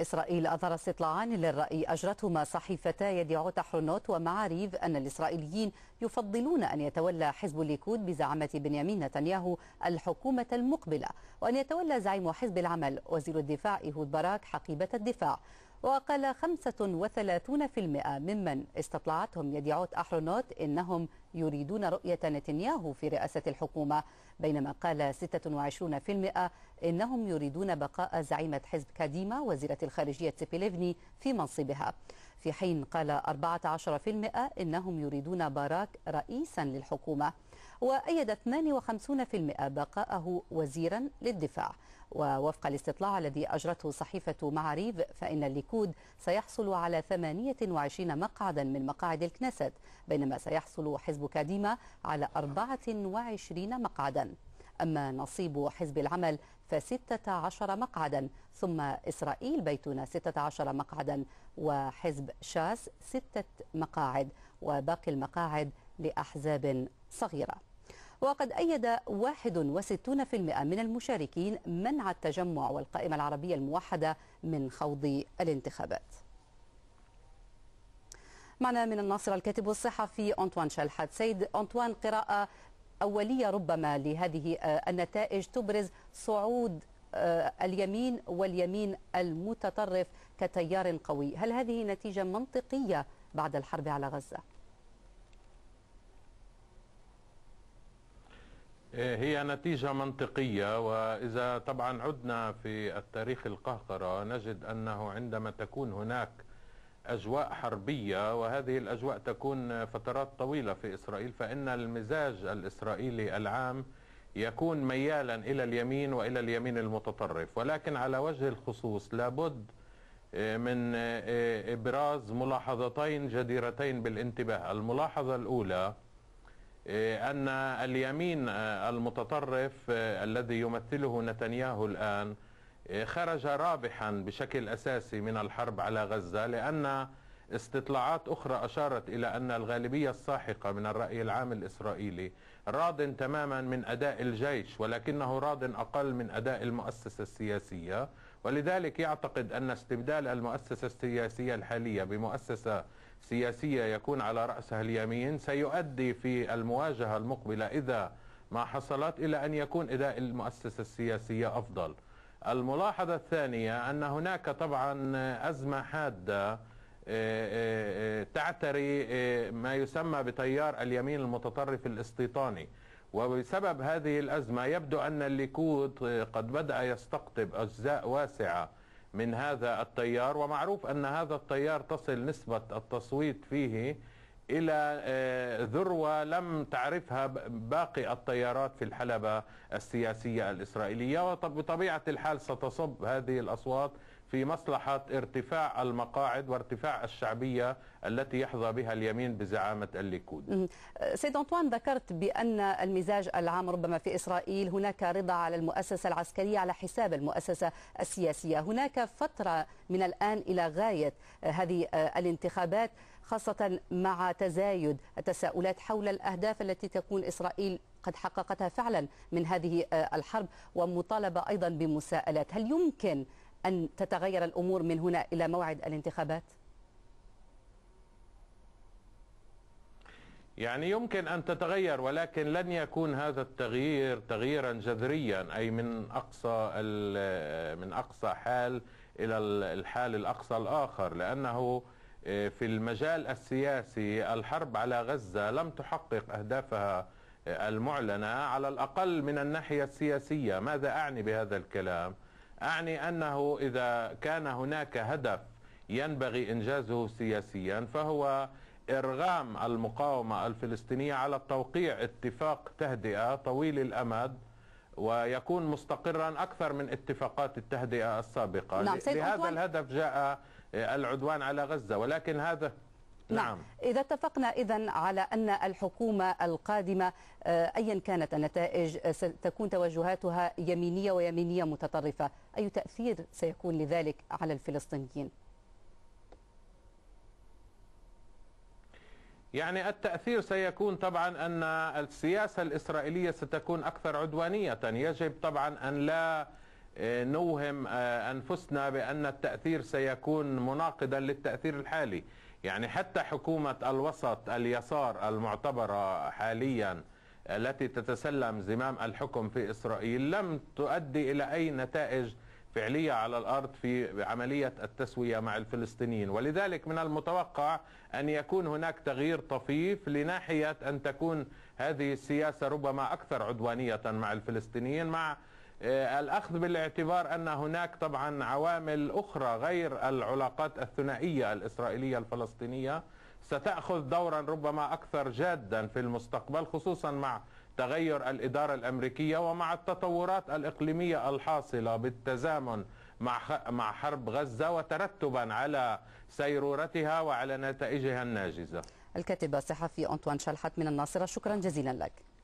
إسرائيل أظهر استطلاعان للرأي أجرتهما صحيفتا يدعو تحرنوت ومعاريف أن الإسرائيليين يفضلون أن يتولى حزب الليكود بزعامة بنيامين نتنياهو الحكومة المقبلة وأن يتولى زعيم حزب العمل وزير الدفاع إيهود باراك حقيبة الدفاع وقال 35% ممن استطلعتهم يديعوت أحرنوت إنهم يريدون رؤية نتنياهو في رئاسة الحكومة بينما قال 26% إنهم يريدون بقاء زعيمة حزب كاديما وزيرة الخارجية سيبيليفني في منصبها في حين قال 14% إنهم يريدون باراك رئيسا للحكومة وأيد 58% بقاءه وزيرا للدفاع ووفق الاستطلاع الذي أجرته صحيفة معاريف فإن الليكود سيحصل على 28 مقعدا من مقاعد الكنيست بينما سيحصل حزب كاديما على 24 مقعدا أما نصيب حزب العمل ف16 مقعدا ثم إسرائيل بيتنا 16 مقعدا وحزب شاس ستة مقاعد وباقي المقاعد لأحزاب صغيرة وقد أيد 61% من المشاركين منع التجمع والقائمة العربية الموحدة من خوض الانتخابات معنا من الناصرة الكاتب الصحفي أنطوان شلحت سيد أنطوان قراءة أولية ربما لهذه آه، النتائج تبرز صعود آه، اليمين واليمين المتطرف كتيار قوي هل هذه نتيجة منطقية بعد الحرب على غزة؟ إيه، هي نتيجة منطقية وإذا طبعا عدنا في التاريخ القهقرة نجد أنه عندما تكون هناك أجواء حربية وهذه الأجواء تكون فترات طويلة في إسرائيل فإن المزاج الإسرائيلي العام يكون ميالا إلى اليمين وإلى اليمين المتطرف ولكن على وجه الخصوص لابد إيه، من إيه، إبراز ملاحظتين جديرتين بالانتباه الملاحظة الأولى إيه، أن اليمين آه، المتطرف آه، الذي يمثله نتنياهو الآن إيه، خرج رابحا بشكل أساسي من الحرب على غزة لأن استطلاعات أخرى أشارت إلى أن الغالبية الساحقة من الرأي العام الإسرائيلي راض تماما من أداء الجيش ولكنه راض أقل من أداء المؤسسة السياسية ولذلك يعتقد أن استبدال المؤسسة السياسية الحالية بمؤسسة سياسية يكون على رأسها اليمين سيؤدي في المواجهة المقبلة إذا ما حصلت إلى أن يكون إداء المؤسسة السياسية أفضل الملاحظة الثانية أن هناك طبعا أزمة حادة آه، آه، آه، تعتري ما يسمى بتيار اليمين المتطرف الاستيطاني وبسبب هذه الأزمة يبدو أن الليكود قد بدأ يستقطب أجزاء واسعة من هذا التيار ومعروف أن هذا التيار تصل نسبة التصويت فيه إلى آه، ذروة لم تعرفها باقي التيارات في الحلبة السياسية الإسرائيلية وبطبيعة الحال ستصب هذه الأصوات في مصلحة ارتفاع المقاعد وارتفاع الشعبية التي يحظى بها اليمين بزعامة الليكود أه، سيد أنطوان ذكرت بأن المزاج العام ربما في إسرائيل هناك رضا على المؤسسة العسكرية على حساب المؤسسة السياسية هناك فترة من الآن إلى غاية أه، هذه أه، الانتخابات خاصة مع تزايد التساؤلات حول الأهداف التي تكون إسرائيل قد حققتها فعلا من هذه الحرب ومطالبة أيضا بمساءلات هل يمكن أن تتغير الأمور من هنا إلى موعد الانتخابات؟ يعني يمكن أن تتغير ولكن لن يكون هذا التغيير تغييرا جذريا أي من أقصى من أقصى حال إلى الحال الأقصى الآخر لأنه آه، في المجال السياسي الحرب على غزة لم تحقق أهدافها آه، المعلنة على الأقل من الناحية السياسية ماذا أعني بهذا الكلام؟ أعني أنه إذا كان هناك هدف ينبغي إنجازه سياسيا فهو إرغام المقاومة الفلسطينية على توقيع اتفاق تهدئة طويل الأمد ويكون مستقرا أكثر من اتفاقات التهدئة السابقة نعم لهذا الهدف جاء العدوان على غزة ولكن هذا نعم. نعم إذا اتفقنا إذا على أن الحكومة القادمة آه، أيا كانت النتائج آه، ستكون توجهاتها يمينية ويمينية متطرفة أي تأثير سيكون لذلك على الفلسطينيين؟ يعني التأثير سيكون طبعا أن السياسة الإسرائيلية ستكون أكثر عدوانية يجب طبعا أن لا آه، نوهم أنفسنا بأن التأثير سيكون مناقضا للتأثير الحالي يعني حتى حكومة الوسط اليسار المعتبرة حاليا التي تتسلم زمام الحكم في إسرائيل لم تؤدي إلى أي نتائج فعلية على الأرض في عملية التسوية مع الفلسطينيين ولذلك من المتوقع أن يكون هناك تغيير طفيف لناحية أن تكون هذه السياسة ربما أكثر عدوانية مع الفلسطينيين مع آه، الأخذ بالاعتبار أن هناك طبعا عوامل أخرى غير العلاقات الثنائية الإسرائيلية الفلسطينية ستأخذ دورا ربما أكثر جادا في المستقبل خصوصا مع تغير الإدارة الأمريكية ومع التطورات الإقليمية الحاصلة بالتزامن مع حرب غزة وترتبا على سيرورتها وعلى نتائجها الناجزة الكاتب الصحفي أنطوان شلحت من الناصرة شكرا جزيلا لك